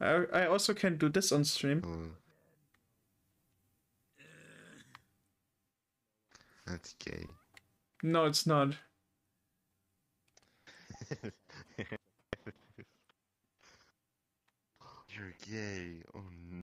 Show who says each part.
Speaker 1: I, I also can do this on stream. Mm.
Speaker 2: That's gay. No, it's not.
Speaker 3: You're gay. Oh no.